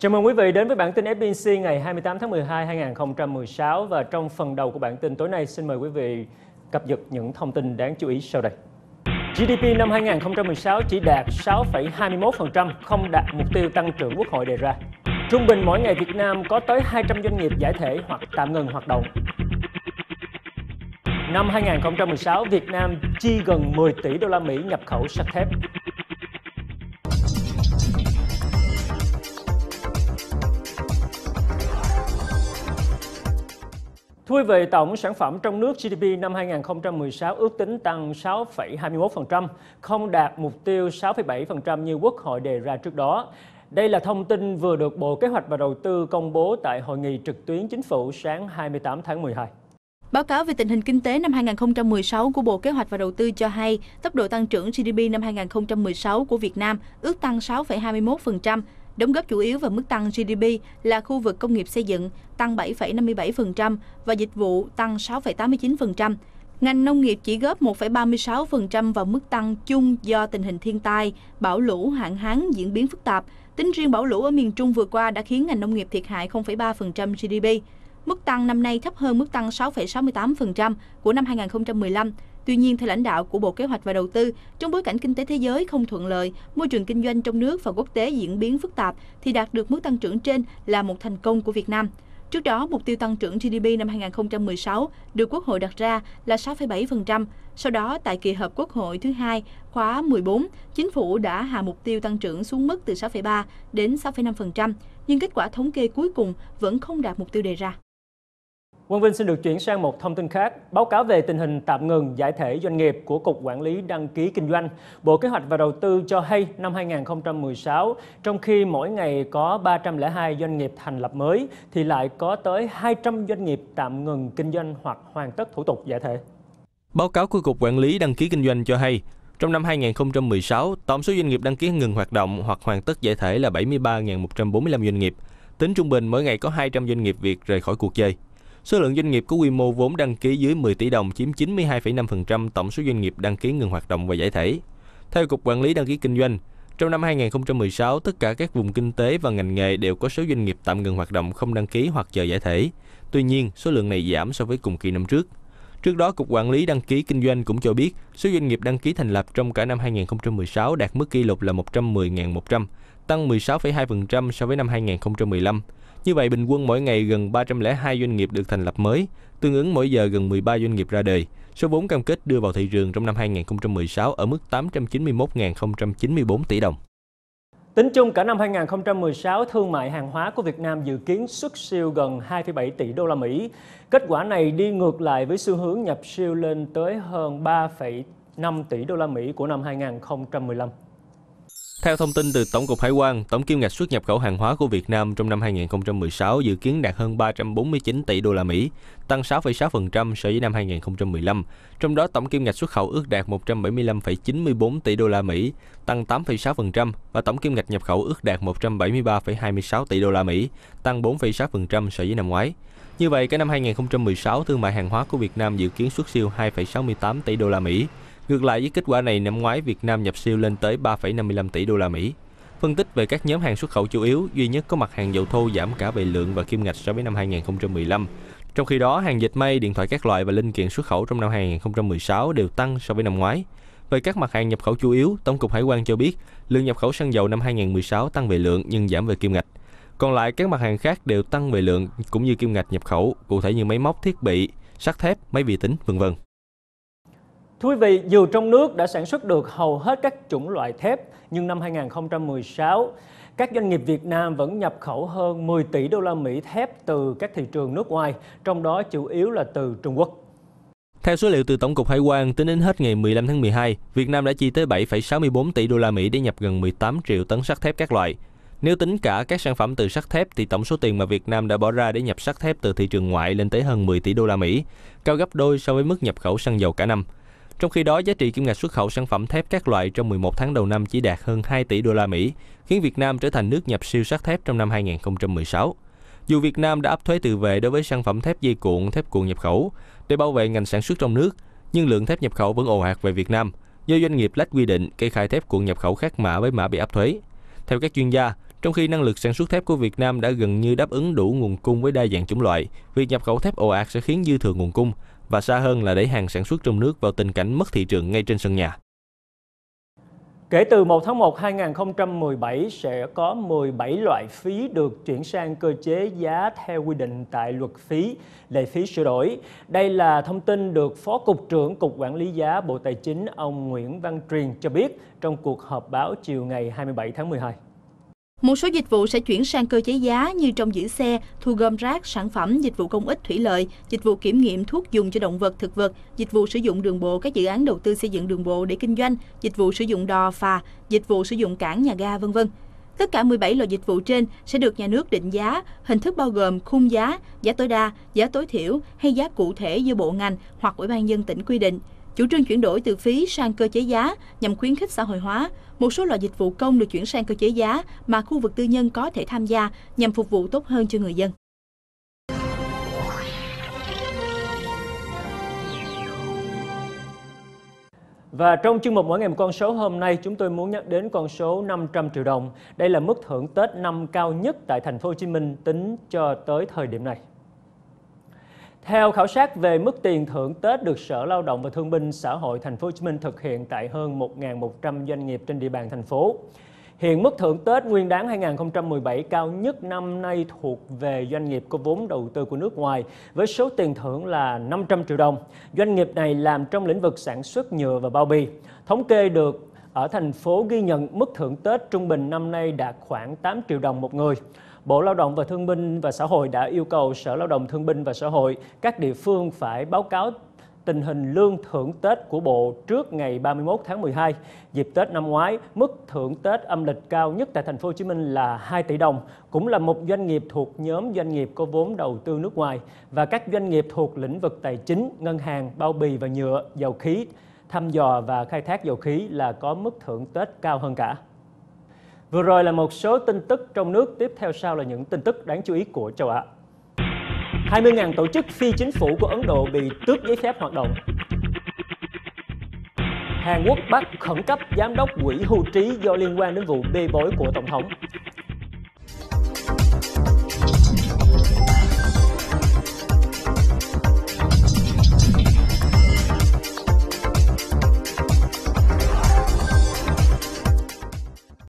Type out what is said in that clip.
Chào mừng quý vị đến với bản tin FBC ngày 28 tháng 12 2016 và trong phần đầu của bản tin tối nay xin mời quý vị cập nhật những thông tin đáng chú ý sau đây. GDP năm 2016 chỉ đạt 6,21%, không đạt mục tiêu tăng trưởng Quốc hội đề ra. Trung bình mỗi ngày Việt Nam có tới 200 doanh nghiệp giải thể hoặc tạm ngừng hoạt động. Năm 2016, Việt Nam chi gần 10 tỷ đô la Mỹ nhập khẩu sắt thép. Thui về tổng sản phẩm trong nước GDP năm 2016 ước tính tăng 6,21%, không đạt mục tiêu 6,7% như Quốc hội đề ra trước đó. Đây là thông tin vừa được Bộ Kế hoạch và Đầu tư công bố tại hội nghị trực tuyến chính phủ sáng 28 tháng 12. Báo cáo về tình hình kinh tế năm 2016 của Bộ Kế hoạch và Đầu tư cho hay, tốc độ tăng trưởng GDP năm 2016 của Việt Nam ước tăng 6,21%, Đóng góp chủ yếu vào mức tăng GDP là khu vực công nghiệp xây dựng tăng 7,57% và dịch vụ tăng 6,89%. Ngành nông nghiệp chỉ góp 1,36% vào mức tăng chung do tình hình thiên tai, bão lũ, hạn hán diễn biến phức tạp. Tính riêng bão lũ ở miền Trung vừa qua đã khiến ngành nông nghiệp thiệt hại 0,3% GDP. Mức tăng năm nay thấp hơn mức tăng 6,68% của năm 2015 Tuy nhiên, theo lãnh đạo của Bộ Kế hoạch và Đầu tư, trong bối cảnh kinh tế thế giới không thuận lợi, môi trường kinh doanh trong nước và quốc tế diễn biến phức tạp, thì đạt được mức tăng trưởng trên là một thành công của Việt Nam. Trước đó, mục tiêu tăng trưởng GDP năm 2016 được Quốc hội đặt ra là 6,7%. Sau đó, tại kỳ họp Quốc hội thứ hai, khóa 14, chính phủ đã hạ mục tiêu tăng trưởng xuống mức từ 6,3 đến 6,5%, nhưng kết quả thống kê cuối cùng vẫn không đạt mục tiêu đề ra. Quang Vinh xin được chuyển sang một thông tin khác. Báo cáo về tình hình tạm ngừng giải thể doanh nghiệp của Cục Quản lý Đăng ký Kinh doanh, Bộ Kế hoạch và Đầu tư cho hay năm 2016, trong khi mỗi ngày có 302 doanh nghiệp thành lập mới, thì lại có tới 200 doanh nghiệp tạm ngừng kinh doanh hoặc hoàn tất thủ tục giải thể. Báo cáo của Cục Quản lý Đăng ký Kinh doanh cho hay, trong năm 2016, tổng số doanh nghiệp đăng ký ngừng hoạt động hoặc hoàn tất giải thể là 73.145 doanh nghiệp. Tính trung bình, mỗi ngày có 200 doanh nghiệp Việt rời khỏi cuộc chơi. Số lượng doanh nghiệp có quy mô vốn đăng ký dưới 10 tỷ đồng chiếm 92,5% tổng số doanh nghiệp đăng ký ngừng hoạt động và giải thể. Theo Cục Quản lý Đăng ký Kinh doanh, trong năm 2016, tất cả các vùng kinh tế và ngành nghề đều có số doanh nghiệp tạm ngừng hoạt động không đăng ký hoặc chờ giải thể. Tuy nhiên, số lượng này giảm so với cùng kỳ năm trước. Trước đó, Cục Quản lý Đăng ký Kinh doanh cũng cho biết số doanh nghiệp đăng ký thành lập trong cả năm 2016 đạt mức kỷ lục là 110.100, tăng 16,2% so với năm 2015. Như vậy, bình quân mỗi ngày gần 302 doanh nghiệp được thành lập mới, tương ứng mỗi giờ gần 13 doanh nghiệp ra đời. Số vốn cam kết đưa vào thị trường trong năm 2016 ở mức 891.094 tỷ đồng. Tính chung cả năm 2016, thương mại hàng hóa của Việt Nam dự kiến xuất siêu gần 2,7 tỷ đô la Mỹ. Kết quả này đi ngược lại với xu hướng nhập siêu lên tới hơn 3,5 tỷ đô la Mỹ của năm 2015. Theo thông tin từ Tổng cục Hải quan, tổng kim ngạch xuất nhập khẩu hàng hóa của Việt Nam trong năm 2016 dự kiến đạt hơn 349 tỷ đô la Mỹ, tăng 6,6% so với năm 2015. Trong đó tổng kim ngạch xuất khẩu ước đạt 175,94 tỷ đô la Mỹ, tăng 8,6% và tổng kim ngạch nhập khẩu ước đạt 173,26 tỷ đô la Mỹ, tăng 4,6% so với năm ngoái. Như vậy, cả năm 2016, thương mại hàng hóa của Việt Nam dự kiến xuất siêu 2,68 tỷ đô la Mỹ, Ngược lại với kết quả này, năm ngoái Việt Nam nhập siêu lên tới 3,55 tỷ đô la Mỹ. Phân tích về các nhóm hàng xuất khẩu chủ yếu, duy nhất có mặt hàng dầu thô giảm cả về lượng và kim ngạch so với năm 2015. Trong khi đó, hàng dệt may, điện thoại các loại và linh kiện xuất khẩu trong năm 2016 đều tăng so với năm ngoái. Về các mặt hàng nhập khẩu chủ yếu, Tổng cục Hải quan cho biết lượng nhập khẩu xăng dầu năm 2016 tăng về lượng nhưng giảm về kim ngạch. Còn lại các mặt hàng khác đều tăng về lượng cũng như kim ngạch nhập khẩu, cụ thể như máy móc, thiết bị, sắt thép, máy vi tính, vân vân. Thưa quý vị, dù trong nước đã sản xuất được hầu hết các chủng loại thép, nhưng năm 2016, các doanh nghiệp Việt Nam vẫn nhập khẩu hơn 10 tỷ đô la Mỹ thép từ các thị trường nước ngoài, trong đó chủ yếu là từ Trung Quốc. Theo số liệu từ Tổng cục Hải quan, tính đến hết ngày 15 tháng 12, Việt Nam đã chi tới 7,64 tỷ đô la Mỹ để nhập gần 18 triệu tấn sắt thép các loại. Nếu tính cả các sản phẩm từ sắt thép thì tổng số tiền mà Việt Nam đã bỏ ra để nhập sắt thép từ thị trường ngoại lên tới hơn 10 tỷ đô la Mỹ, cao gấp đôi so với mức nhập khẩu xăng dầu cả năm. Trong khi đó, giá trị kim ngạch xuất khẩu sản phẩm thép các loại trong 11 tháng đầu năm chỉ đạt hơn 2 tỷ đô la Mỹ, khiến Việt Nam trở thành nước nhập siêu sắt thép trong năm 2016. Dù Việt Nam đã áp thuế tự vệ đối với sản phẩm thép dây cuộn, thép cuộn nhập khẩu để bảo vệ ngành sản xuất trong nước, nhưng lượng thép nhập khẩu vẫn ồ ạt về Việt Nam do doanh nghiệp lách quy định kê khai thép cuộn nhập khẩu khác mã với mã bị áp thuế. Theo các chuyên gia, trong khi năng lực sản xuất thép của Việt Nam đã gần như đáp ứng đủ nguồn cung với đa dạng chủng loại, việc nhập khẩu thép ồ ạt sẽ khiến dư thừa nguồn cung, và xa hơn là đẩy hàng sản xuất trong nước vào tình cảnh mất thị trường ngay trên sân nhà. Kể từ 1 tháng 1 2017 sẽ có 17 loại phí được chuyển sang cơ chế giá theo quy định tại luật phí, lệ phí sửa đổi. Đây là thông tin được Phó Cục trưởng Cục Quản lý giá Bộ Tài chính ông Nguyễn Văn Truyền cho biết trong cuộc họp báo chiều ngày 27 tháng 12. Một số dịch vụ sẽ chuyển sang cơ chế giá như trong giữ xe, thu gom rác, sản phẩm, dịch vụ công ích thủy lợi, dịch vụ kiểm nghiệm thuốc dùng cho động vật, thực vật, dịch vụ sử dụng đường bộ các dự án đầu tư xây dựng đường bộ để kinh doanh, dịch vụ sử dụng đò, phà, dịch vụ sử dụng cảng, nhà ga, vân vân. Tất cả 17 loại dịch vụ trên sẽ được nhà nước định giá, hình thức bao gồm khung giá, giá tối đa, giá tối thiểu hay giá cụ thể do bộ ngành hoặc ủy ban nhân tỉnh quy định. Chủ trương chuyển đổi từ phí sang cơ chế giá nhằm khuyến khích xã hội hóa, một số loại dịch vụ công được chuyển sang cơ chế giá mà khu vực tư nhân có thể tham gia nhằm phục vụ tốt hơn cho người dân. Và trong chương mục mỗi ngày một con số hôm nay, chúng tôi muốn nhắc đến con số 500 triệu đồng. Đây là mức thưởng Tết năm cao nhất tại thành phố Hồ Chí Minh tính cho tới thời điểm này. Theo khảo sát về mức tiền thưởng Tết được Sở Lao động và Thương binh Xã hội Thành phố Hồ Chí Minh thực hiện tại hơn 1.100 doanh nghiệp trên địa bàn thành phố. Hiện mức thưởng Tết Nguyên đáng 2017 cao nhất năm nay thuộc về doanh nghiệp có vốn đầu tư của nước ngoài với số tiền thưởng là 500 triệu đồng. Doanh nghiệp này làm trong lĩnh vực sản xuất nhựa và bao bì. Thống kê được ở thành phố ghi nhận mức thưởng Tết trung bình năm nay đạt khoảng 8 triệu đồng một người. Bộ Lao động và Thương binh và Xã hội đã yêu cầu Sở Lao động Thương binh và Xã hội các địa phương phải báo cáo tình hình lương thưởng Tết của Bộ trước ngày 31 tháng 12. Dịp Tết năm ngoái, mức thưởng Tết âm lịch cao nhất tại thành phố Hồ Chí Minh là 2 tỷ đồng, cũng là một doanh nghiệp thuộc nhóm doanh nghiệp có vốn đầu tư nước ngoài và các doanh nghiệp thuộc lĩnh vực tài chính, ngân hàng, bao bì và nhựa, dầu khí thăm dò và khai thác dầu khí là có mức thưởng Tết cao hơn cả. Vừa rồi là một số tin tức trong nước, tiếp theo sau là những tin tức đáng chú ý của châu Á. 20.000 tổ chức phi chính phủ của Ấn Độ bị tước giấy phép hoạt động. Hàn Quốc bắt khẩn cấp giám đốc quỹ hưu trí do liên quan đến vụ bê bối của Tổng thống.